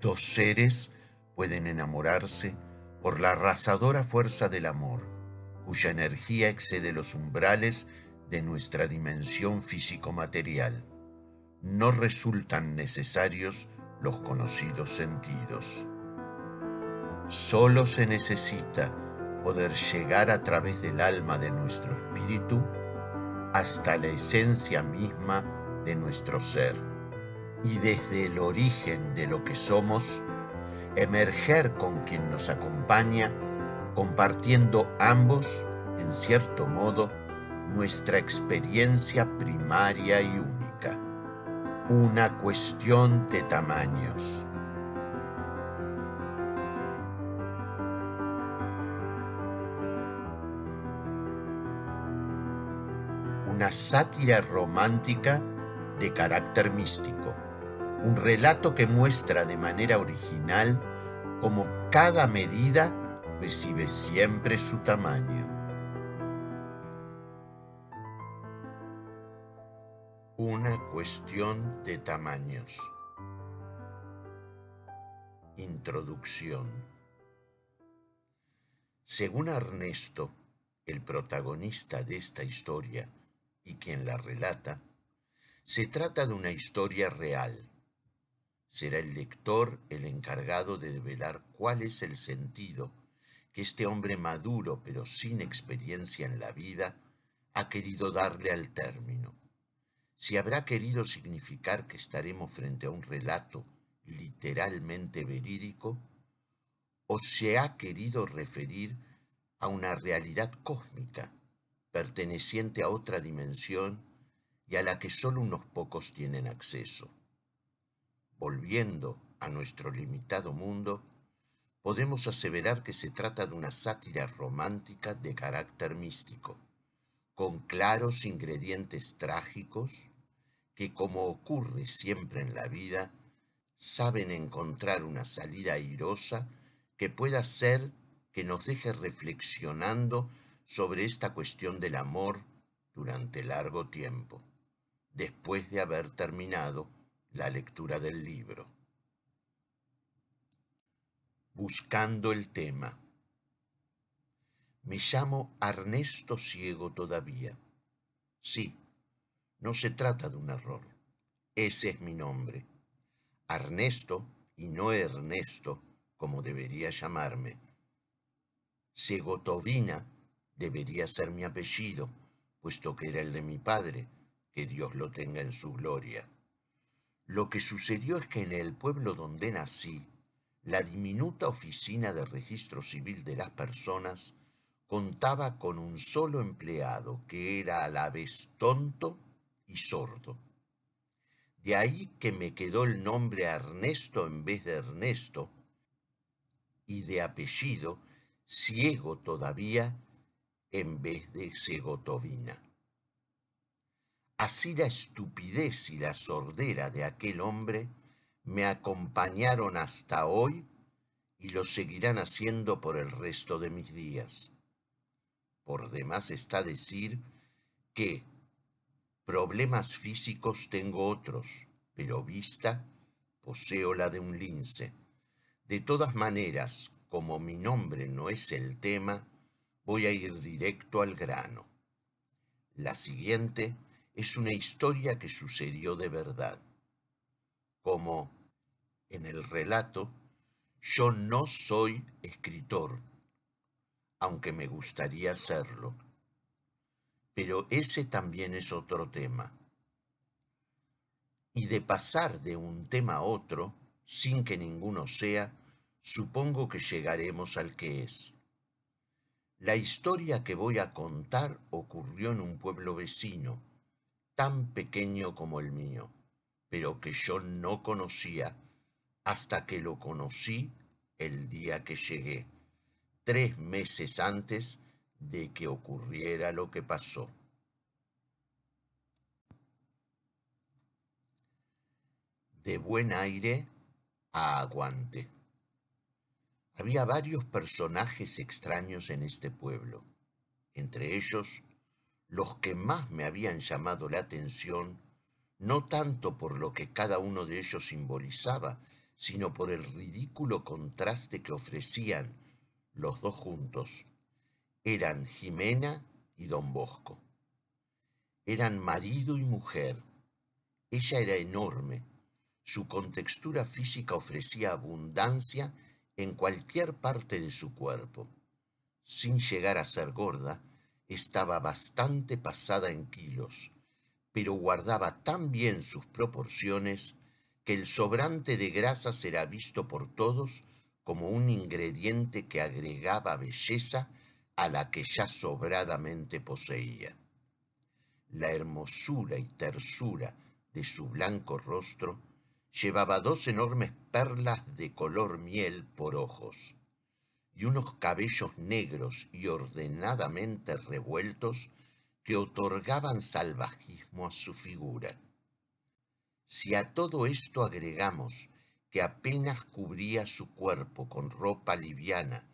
Dos seres pueden enamorarse por la arrasadora fuerza del amor, cuya energía excede los umbrales de nuestra dimensión físico-material. No resultan necesarios los conocidos sentidos. Solo se necesita poder llegar a través del alma de nuestro espíritu hasta la esencia misma de nuestro ser y desde el origen de lo que somos, emerger con quien nos acompaña, compartiendo ambos, en cierto modo, nuestra experiencia primaria y única. Una cuestión de tamaños. Una sátira romántica de carácter místico un relato que muestra de manera original cómo cada medida recibe siempre su tamaño. Una cuestión de tamaños. Introducción. Según Ernesto, el protagonista de esta historia y quien la relata, se trata de una historia real Será el lector el encargado de develar cuál es el sentido que este hombre maduro pero sin experiencia en la vida ha querido darle al término. Si habrá querido significar que estaremos frente a un relato literalmente verídico, o se ha querido referir a una realidad cósmica perteneciente a otra dimensión y a la que solo unos pocos tienen acceso volviendo a nuestro limitado mundo, podemos aseverar que se trata de una sátira romántica de carácter místico, con claros ingredientes trágicos que, como ocurre siempre en la vida, saben encontrar una salida airosa que pueda ser que nos deje reflexionando sobre esta cuestión del amor durante largo tiempo, después de haber terminado la lectura del libro. Buscando el tema. Me llamo Ernesto Ciego todavía. Sí, no se trata de un error. Ese es mi nombre. Ernesto y no Ernesto, como debería llamarme. Tovina debería ser mi apellido, puesto que era el de mi padre, que Dios lo tenga en su gloria. Lo que sucedió es que en el pueblo donde nací, la diminuta oficina de registro civil de las personas contaba con un solo empleado que era a la vez tonto y sordo. De ahí que me quedó el nombre Ernesto en vez de Ernesto y de apellido ciego todavía en vez de Tobina. Así la estupidez y la sordera de aquel hombre me acompañaron hasta hoy y lo seguirán haciendo por el resto de mis días. Por demás está decir que problemas físicos tengo otros, pero vista poseo la de un lince. De todas maneras, como mi nombre no es el tema, voy a ir directo al grano. La siguiente es una historia que sucedió de verdad. Como en el relato, yo no soy escritor, aunque me gustaría serlo. Pero ese también es otro tema. Y de pasar de un tema a otro, sin que ninguno sea, supongo que llegaremos al que es. La historia que voy a contar ocurrió en un pueblo vecino, tan pequeño como el mío, pero que yo no conocía hasta que lo conocí el día que llegué, tres meses antes de que ocurriera lo que pasó. De buen aire a aguante. Había varios personajes extraños en este pueblo, entre ellos los que más me habían llamado la atención, no tanto por lo que cada uno de ellos simbolizaba, sino por el ridículo contraste que ofrecían los dos juntos. Eran Jimena y don Bosco. Eran marido y mujer. Ella era enorme. Su contextura física ofrecía abundancia en cualquier parte de su cuerpo. Sin llegar a ser gorda, estaba bastante pasada en kilos, pero guardaba tan bien sus proporciones que el sobrante de grasa será visto por todos como un ingrediente que agregaba belleza a la que ya sobradamente poseía. La hermosura y tersura de su blanco rostro llevaba dos enormes perlas de color miel por ojos y unos cabellos negros y ordenadamente revueltos que otorgaban salvajismo a su figura. Si a todo esto agregamos que apenas cubría su cuerpo con ropa liviana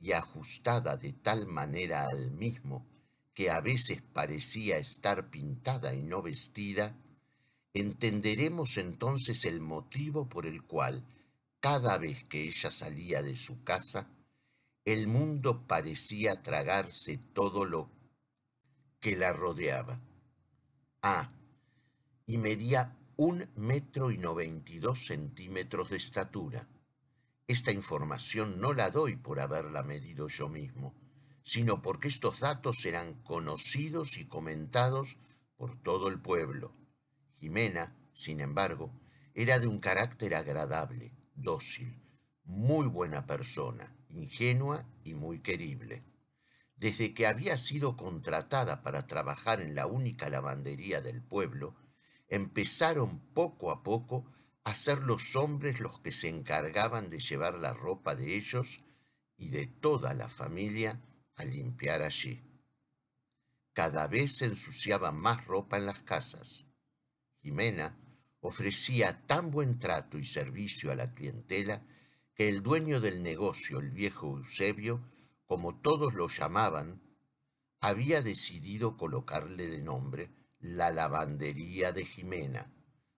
y ajustada de tal manera al mismo que a veces parecía estar pintada y no vestida, entenderemos entonces el motivo por el cual, cada vez que ella salía de su casa, el mundo parecía tragarse todo lo que la rodeaba. Ah, y medía un metro y noventa y dos centímetros de estatura. Esta información no la doy por haberla medido yo mismo, sino porque estos datos eran conocidos y comentados por todo el pueblo. Jimena, sin embargo, era de un carácter agradable, dócil, muy buena persona ingenua y muy querible. Desde que había sido contratada para trabajar en la única lavandería del pueblo, empezaron poco a poco a ser los hombres los que se encargaban de llevar la ropa de ellos y de toda la familia a limpiar allí. Cada vez se ensuciaba más ropa en las casas. Jimena ofrecía tan buen trato y servicio a la clientela que el dueño del negocio, el viejo Eusebio, como todos lo llamaban, había decidido colocarle de nombre la lavandería de Jimena,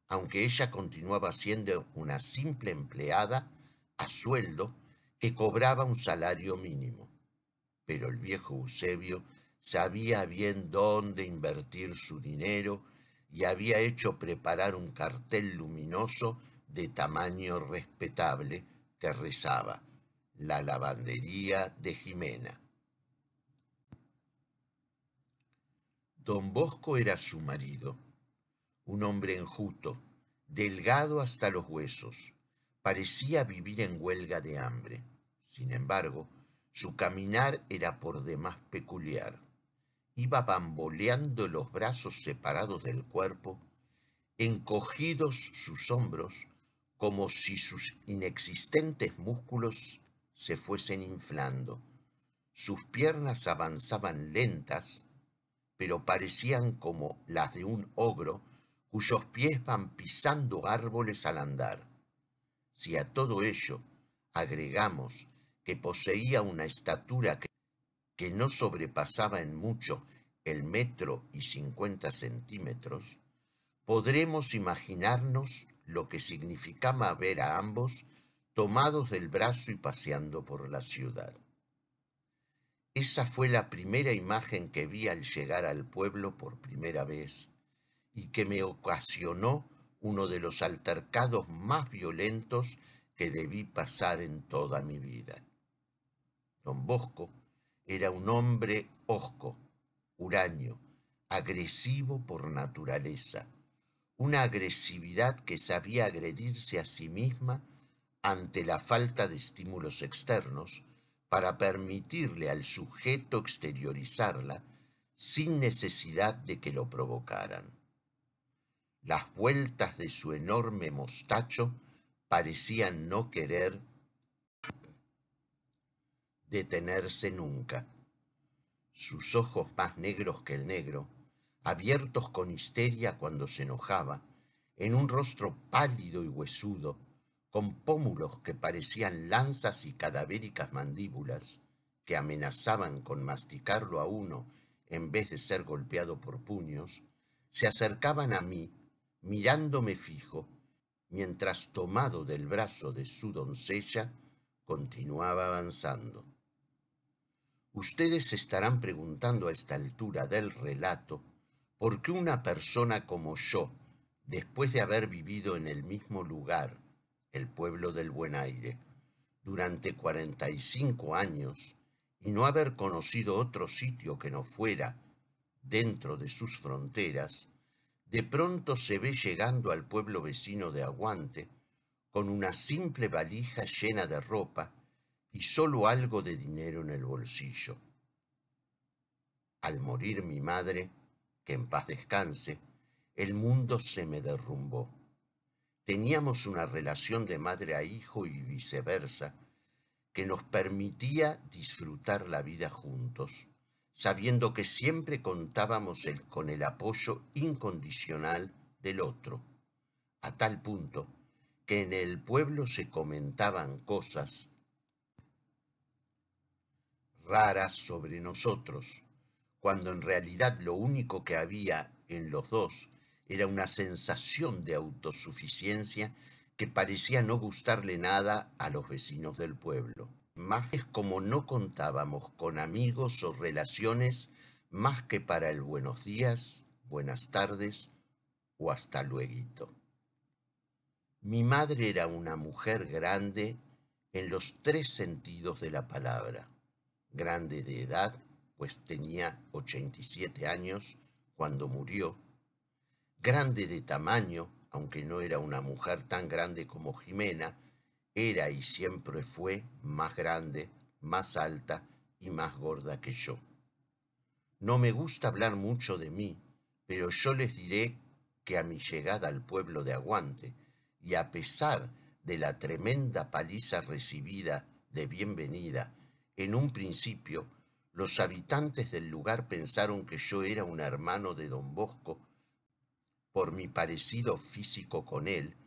aunque ella continuaba siendo una simple empleada a sueldo que cobraba un salario mínimo. Pero el viejo Eusebio sabía bien dónde invertir su dinero y había hecho preparar un cartel luminoso de tamaño respetable que rezaba La lavandería de Jimena. Don Bosco era su marido, un hombre enjuto, delgado hasta los huesos. Parecía vivir en huelga de hambre. Sin embargo, su caminar era por demás peculiar. Iba bamboleando los brazos separados del cuerpo, encogidos sus hombros como si sus inexistentes músculos se fuesen inflando. Sus piernas avanzaban lentas, pero parecían como las de un ogro cuyos pies van pisando árboles al andar. Si a todo ello agregamos que poseía una estatura que, que no sobrepasaba en mucho el metro y cincuenta centímetros, podremos imaginarnos lo que significaba ver a ambos tomados del brazo y paseando por la ciudad. Esa fue la primera imagen que vi al llegar al pueblo por primera vez y que me ocasionó uno de los altercados más violentos que debí pasar en toda mi vida. Don Bosco era un hombre hosco, huraño, agresivo por naturaleza una agresividad que sabía agredirse a sí misma ante la falta de estímulos externos para permitirle al sujeto exteriorizarla sin necesidad de que lo provocaran. Las vueltas de su enorme mostacho parecían no querer detenerse nunca. Sus ojos más negros que el negro abiertos con histeria cuando se enojaba, en un rostro pálido y huesudo, con pómulos que parecían lanzas y cadavéricas mandíbulas que amenazaban con masticarlo a uno en vez de ser golpeado por puños, se acercaban a mí, mirándome fijo, mientras tomado del brazo de su doncella, continuaba avanzando. Ustedes estarán preguntando a esta altura del relato ¿Por qué una persona como yo, después de haber vivido en el mismo lugar, el pueblo del Buen Aire, durante 45 años y no haber conocido otro sitio que no fuera dentro de sus fronteras, de pronto se ve llegando al pueblo vecino de Aguante con una simple valija llena de ropa y solo algo de dinero en el bolsillo. Al morir mi madre, en paz descanse, el mundo se me derrumbó. Teníamos una relación de madre a hijo y viceversa que nos permitía disfrutar la vida juntos, sabiendo que siempre contábamos con el apoyo incondicional del otro, a tal punto que en el pueblo se comentaban cosas raras sobre nosotros, cuando en realidad lo único que había en los dos era una sensación de autosuficiencia que parecía no gustarle nada a los vecinos del pueblo. Más es como no contábamos con amigos o relaciones más que para el buenos días, buenas tardes o hasta luego. Mi madre era una mujer grande en los tres sentidos de la palabra, grande de edad, pues tenía 87 años cuando murió, grande de tamaño, aunque no era una mujer tan grande como Jimena, era y siempre fue más grande, más alta y más gorda que yo. No me gusta hablar mucho de mí, pero yo les diré que a mi llegada al pueblo de Aguante, y a pesar de la tremenda paliza recibida de bienvenida, en un principio los habitantes del lugar pensaron que yo era un hermano de don Bosco por mi parecido físico con él,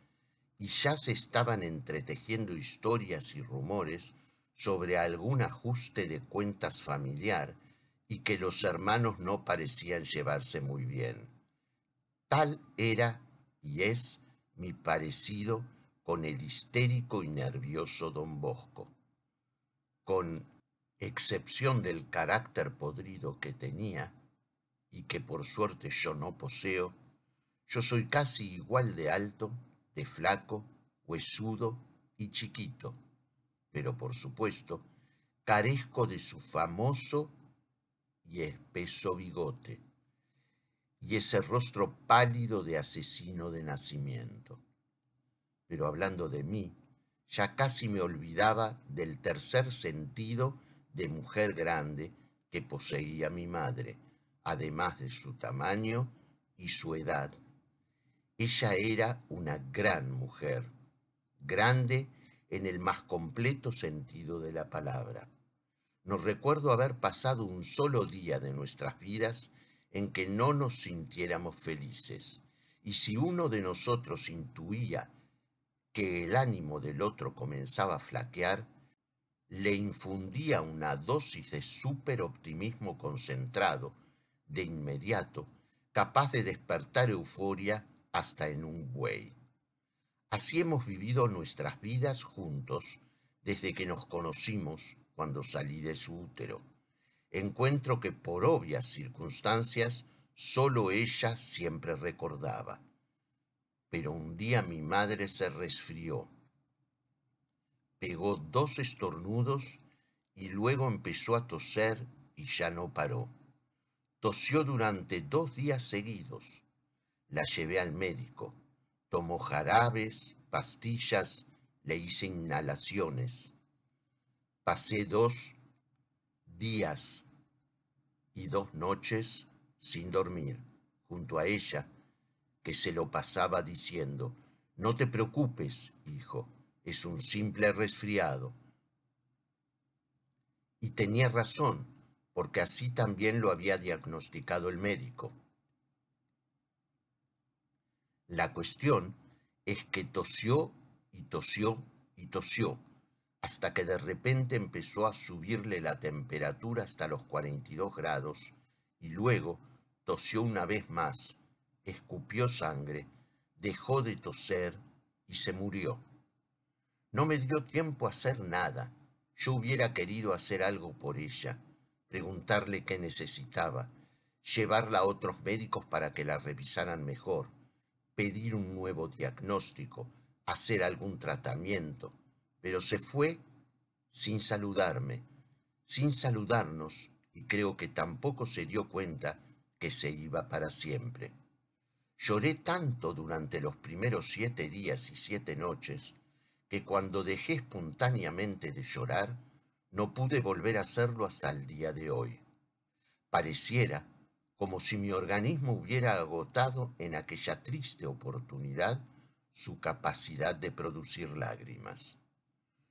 y ya se estaban entretejiendo historias y rumores sobre algún ajuste de cuentas familiar y que los hermanos no parecían llevarse muy bien. Tal era y es mi parecido con el histérico y nervioso don Bosco, con excepción del carácter podrido que tenía y que por suerte yo no poseo, yo soy casi igual de alto, de flaco, huesudo y chiquito, pero por supuesto carezco de su famoso y espeso bigote y ese rostro pálido de asesino de nacimiento. Pero hablando de mí, ya casi me olvidaba del tercer sentido de mujer grande que poseía mi madre, además de su tamaño y su edad. Ella era una gran mujer, grande en el más completo sentido de la palabra. No recuerdo haber pasado un solo día de nuestras vidas en que no nos sintiéramos felices, y si uno de nosotros intuía que el ánimo del otro comenzaba a flaquear, le infundía una dosis de superoptimismo concentrado, de inmediato, capaz de despertar euforia hasta en un buey. Así hemos vivido nuestras vidas juntos desde que nos conocimos cuando salí de su útero. Encuentro que por obvias circunstancias solo ella siempre recordaba. Pero un día mi madre se resfrió pegó dos estornudos y luego empezó a toser y ya no paró. Tosió durante dos días seguidos. La llevé al médico. Tomó jarabes, pastillas, le hice inhalaciones. Pasé dos días y dos noches sin dormir junto a ella, que se lo pasaba diciendo, No te preocupes, hijo, es un simple resfriado. Y tenía razón, porque así también lo había diagnosticado el médico. La cuestión es que tosió y tosió y tosió, hasta que de repente empezó a subirle la temperatura hasta los 42 grados y luego tosió una vez más, escupió sangre, dejó de toser y se murió. No me dio tiempo a hacer nada. Yo hubiera querido hacer algo por ella, preguntarle qué necesitaba, llevarla a otros médicos para que la revisaran mejor, pedir un nuevo diagnóstico, hacer algún tratamiento, pero se fue sin saludarme, sin saludarnos, y creo que tampoco se dio cuenta que se iba para siempre. Lloré tanto durante los primeros siete días y siete noches, cuando dejé espontáneamente de llorar, no pude volver a hacerlo hasta el día de hoy. Pareciera como si mi organismo hubiera agotado en aquella triste oportunidad su capacidad de producir lágrimas.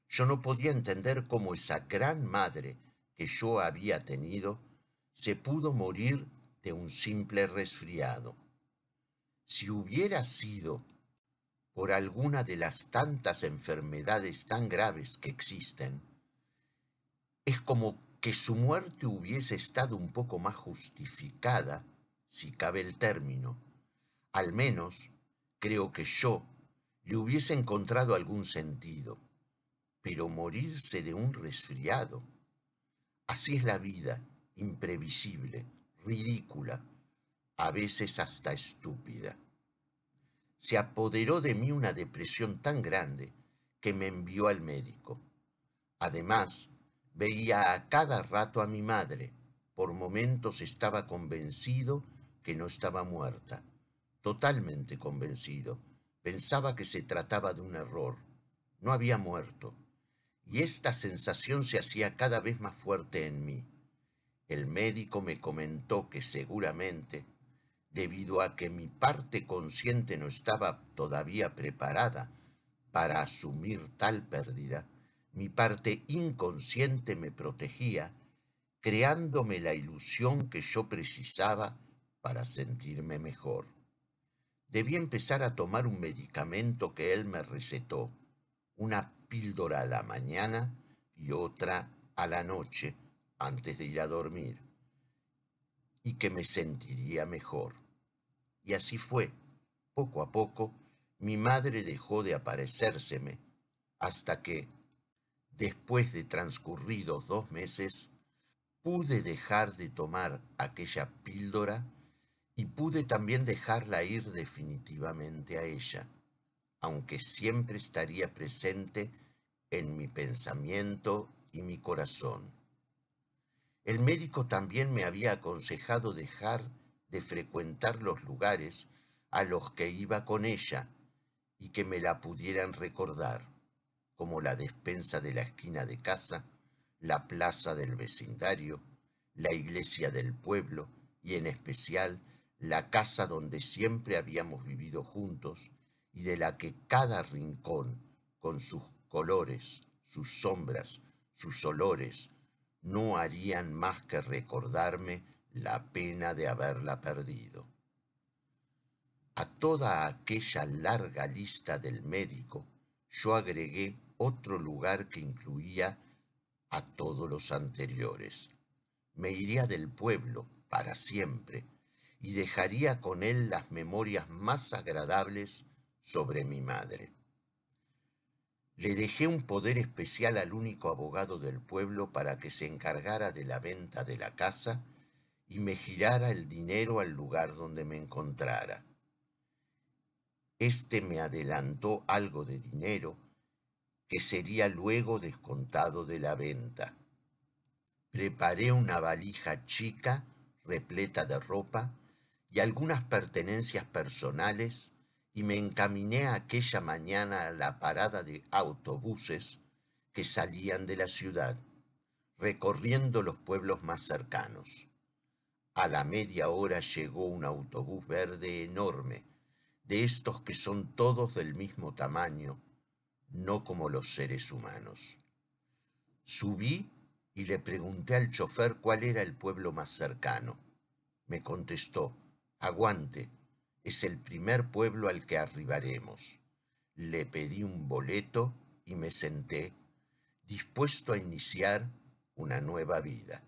Yo no podía entender cómo esa gran madre que yo había tenido se pudo morir de un simple resfriado. Si hubiera sido por alguna de las tantas enfermedades tan graves que existen, es como que su muerte hubiese estado un poco más justificada, si cabe el término. Al menos, creo que yo le hubiese encontrado algún sentido. Pero morirse de un resfriado. Así es la vida, imprevisible, ridícula, a veces hasta estúpida se apoderó de mí una depresión tan grande que me envió al médico. Además, veía a cada rato a mi madre. Por momentos estaba convencido que no estaba muerta, totalmente convencido. Pensaba que se trataba de un error. No había muerto. Y esta sensación se hacía cada vez más fuerte en mí. El médico me comentó que seguramente debido a que mi parte consciente no estaba todavía preparada para asumir tal pérdida, mi parte inconsciente me protegía, creándome la ilusión que yo precisaba para sentirme mejor. Debí empezar a tomar un medicamento que él me recetó, una píldora a la mañana y otra a la noche antes de ir a dormir, y que me sentiría mejor. Y así fue. Poco a poco, mi madre dejó de aparecérseme, hasta que, después de transcurridos dos meses, pude dejar de tomar aquella píldora y pude también dejarla ir definitivamente a ella, aunque siempre estaría presente en mi pensamiento y mi corazón. El médico también me había aconsejado dejar de frecuentar los lugares a los que iba con ella y que me la pudieran recordar, como la despensa de la esquina de casa, la plaza del vecindario, la iglesia del pueblo y en especial la casa donde siempre habíamos vivido juntos y de la que cada rincón, con sus colores, sus sombras, sus olores, no harían más que recordarme la pena de haberla perdido. A toda aquella larga lista del médico yo agregué otro lugar que incluía a todos los anteriores. Me iría del pueblo para siempre y dejaría con él las memorias más agradables sobre mi madre. Le dejé un poder especial al único abogado del pueblo para que se encargara de la venta de la casa y me girara el dinero al lugar donde me encontrara. Este me adelantó algo de dinero que sería luego descontado de la venta. Preparé una valija chica repleta de ropa y algunas pertenencias personales y me encaminé aquella mañana a la parada de autobuses que salían de la ciudad, recorriendo los pueblos más cercanos. A la media hora llegó un autobús verde enorme, de estos que son todos del mismo tamaño, no como los seres humanos. Subí y le pregunté al chofer cuál era el pueblo más cercano. Me contestó, aguante, es el primer pueblo al que arribaremos. Le pedí un boleto y me senté, dispuesto a iniciar una nueva vida.